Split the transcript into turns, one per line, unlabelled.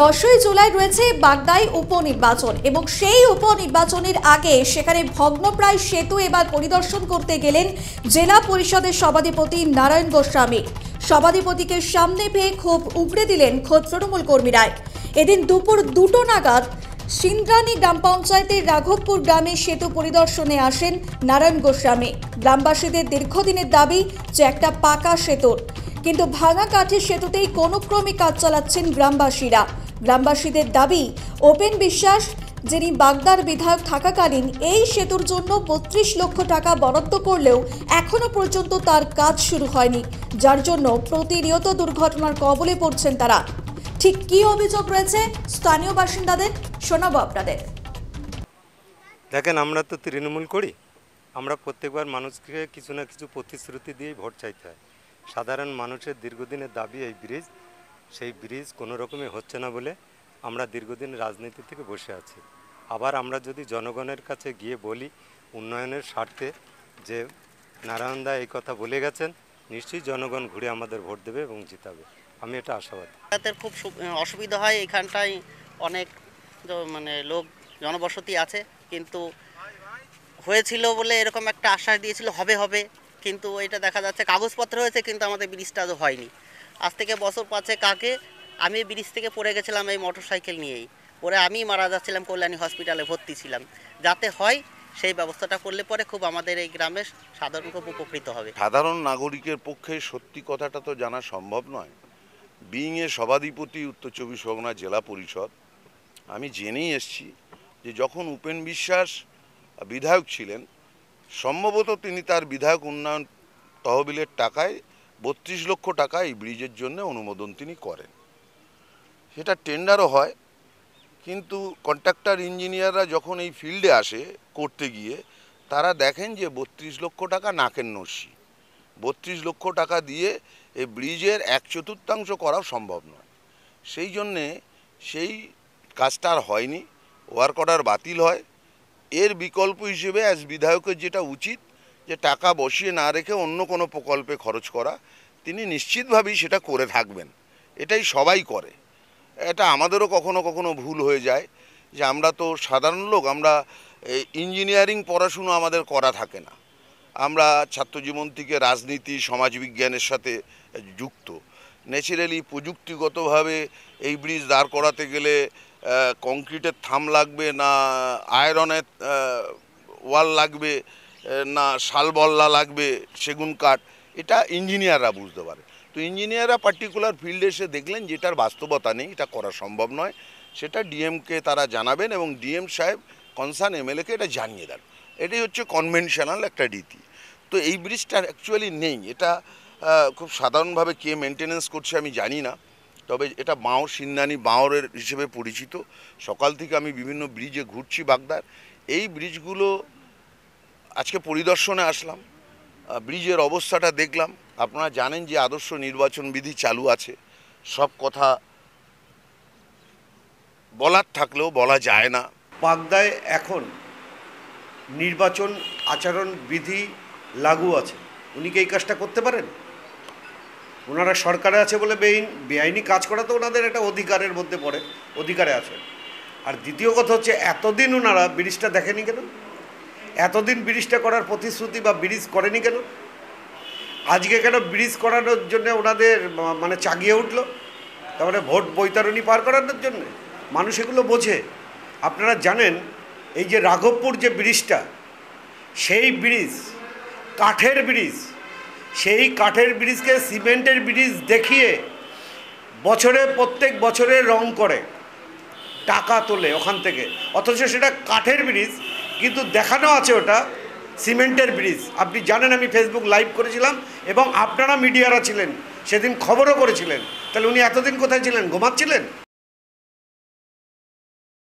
দশই জুলাই রয়েছে বাগদাই উপনির্বাচন এবং সেই উপনির্বাচনের আগে সেখানে ভগ্নপ্রায় সেতু এবার পরিদর্শন করতে গেলেন জেলা পরিষদের সভাধিপতি নারায়ণ গোস্বামী সভাধিপতিকে সামনে পেয়ে ক্ষোভ উগড়ে দিলেন খোদ তৃণমূল কর্মীরায় এদিন দুপুর দুটো নাগাদ সিন্দ্রানী গ্রাম পঞ্চায়েতের রাঘবপুর গ্রামে সেতু পরিদর্শনে আসেন নারায়ণ গোস্বামী গ্রামবাসীদের দীর্ঘদিনের দাবি যে একটা পাকা সেতুর কিন্তু ভাঙা কাঠের সেতুতেই কোনো ক্রমে কাজ চালাচ্ছেন গ্রামবাসীরা গ্রামবাসীদের দাবি ওপেন বিশ্বাস যিনি বাগদার বিধায়ক থাকাকালীন এই সেতুর জন্য বত্রিশ লক্ষ টাকা বরাদ্দ করলেও এখনও পর্যন্ত তার কাজ শুরু হয়নি যার জন্য প্রতিনিয়ত দুর্ঘটনার কবলে পড়ছেন তারা ঠিক কি অভিযোগ রয়েছে স্থানীয় বাসিন্দাদের শোনাব আপনাদের
দেখেন আমরা তো তৃণমূল করি আমরা প্রত্যেকবার মানুষকে কিছু না কিছু প্রতিশ্রুতি দিয়ে ভোট চাইতে হয় সাধারণ মানুষের দীর্ঘদিনের দাবি এই ব্রিজ সেই ব্রিজ কোনো রকমে হচ্ছে না বলে আমরা দীর্ঘদিন রাজনীতি থেকে বসে আছি আবার আমরা যদি জনগণের কাছে গিয়ে বলি উন্নয়নের স্বার্থে যে নারায়ণদা এই কথা বলে গেছেন নিশ্চয়ই জনগণ ঘুরে আমাদের ভোট দেবে এবং জিতাবে আমি এটা আশাবাদী
তাদের খুব অসুবিধা হয় এখানটায় অনেক মানে লোক জনবসতি আছে কিন্তু হয়েছিল বলে এরকম একটা আশ্বাস দিয়েছিল হবে হবে কিন্তু এটা দেখা যাচ্ছে কাগজপত্র হয়েছে কিন্তু আমাদের ব্রিজটা হয়নি আজ থেকে বছর পাঁচে কাকে আমি ব্রিজ থেকে পড়ে গেছিলাম এই মোটর সাইকেল নিয়েই পরে আমি মারা যাচ্ছিলাম কল্যাণী হসপিটালে ভর্তি ছিলাম যাতে হয় সেই ব্যবস্থাটা করলে পরে খুব আমাদের এই গ্রামের সাধারণ খুব উপকৃত হবে
সাধারণ নাগরিকের পক্ষে সত্যি কথাটা তো জানা সম্ভব নয় বিং এ সভাধিপতি উত্তর চব্বিশ পরগনা জেলা পরিষদ আমি জেনেই এসছি যে যখন উপেন বিশ্বাস বিধায়ক ছিলেন সম্ভবত তিনি তার বিধায়ক উন্নয়ন তহবিলের টাকায় বত্রিশ লক্ষ টাকা এই ব্রিজের জন্য অনুমোদন তিনি করেন সেটা টেন্ডারও হয় কিন্তু কন্ট্রাক্টর ইঞ্জিনিয়াররা যখন এই ফিল্ডে আসে করতে গিয়ে তারা দেখেন যে বত্রিশ লক্ষ টাকা নাকের নস্যি বত্রিশ লক্ষ টাকা দিয়ে এই ব্রিজের এক চতুর্থাংশ করা সম্ভব নয় সেই জন্যে সেই কাজটা আর হয়নি ওয়ার্ক অর্ডার বাতিল হয় এর বিকল্প হিসেবে অ্যাজ বিধায়কের যেটা উচিত যে টাকা বসিয়ে না রেখে অন্য কোনো প্রকল্পে খরচ করা তিনি নিশ্চিতভাবেই সেটা করে থাকবেন এটাই সবাই করে এটা আমাদেরও কখনো কখনো ভুল হয়ে যায় যে আমরা তো সাধারণ লোক আমরা ইঞ্জিনিয়ারিং পড়াশুনো আমাদের করা থাকে না আমরা ছাত্রজীবন থেকে রাজনীতি সমাজবিজ্ঞানের সাথে যুক্ত ন্যাচারালি প্রযুক্তিগতভাবে এই ব্রিজ দাঁড় করাতে গেলে কংক্রিটের থাম লাগবে না আয়রনের ওয়াল লাগবে না শালবল্লা লাগবে সেগুন কাঠ এটা ইঞ্জিনিয়াররা বুঝতে পারে তো ইঞ্জিনিয়াররা পার্টিকুলার ফিল্ডে এসে দেখলেন যেটার বাস্তবতা নেই এটা করা সম্ভব নয় সেটা ডিএমকে তারা জানাবেন এবং ডিএম সাহেব কনসার্ন এমএলএকে এটা জানিয়ে দেন এটাই হচ্ছে কনভেনশনাল একটা রীতি তো এই ব্রিজটা অ্যাকচুয়ালি নেই এটা খুব সাধারণভাবে কে মেনটেন্যান্স করছে আমি জানি না তবে এটা বাঁওর সিন্দানি বাঁওরের হিসেবে পরিচিত সকাল থেকে আমি বিভিন্ন ব্রিজে ঘুরছি বাগদার এই ব্রিজগুলো আজকে পরিদর্শনে আসলাম ব্রিজের অবস্থাটা দেখলাম আপনারা জানেন যে আদর্শ নির্বাচন বিধি চালু আছে সব কথা বলার থাকলেও বলা যায় না বাগদায় এখন
নির্বাচন আচরণ বিধি লাগু আছে উনি কি এই কাজটা করতে পারেন ওনারা সরকারে আছে বলে বেআইন বেআইনি কাজ করা তো ওনাদের একটা অধিকারের মধ্যে পড়ে অধিকারে আছে আর দ্বিতীয় কথা হচ্ছে এতদিন ওনারা ব্রিজটা দেখেনি কেন এতদিন ব্রিজটা করার প্রতিশ্রুতি বা ব্রিজ করেনি কেন আজকে কেন ব্রিজ করানোর জন্য ওনাদের মানে চাগিয়ে উঠল তারপরে ভোট বৈতরণী পার করানোর জন্য মানুষ এগুলো বোঝে আপনারা জানেন এই যে রাঘবপুর যে ব্রিজটা সেই ব্রিজ কাঠের ব্রিজ সেই কাঠের ব্রিজকে সিমেন্টের ব্রিজ দেখিয়ে বছরে প্রত্যেক বছরে রং করে টাকা তোলে ওখান থেকে অথচ সেটা কাঠের ব্রিজ কিন্তু দেখানো আছে ওটা সিমেন্টের ব্রিজ আপনি জানেন আমি ফেসবুক লাইভ করেছিলাম এবং
আপনারা মিডিয়ারা ছিলেন সেদিন খবরও করেছিলেন তাহলে উনি এতদিন কোথায় ছিলেন ঘুমাচ্ছিলেন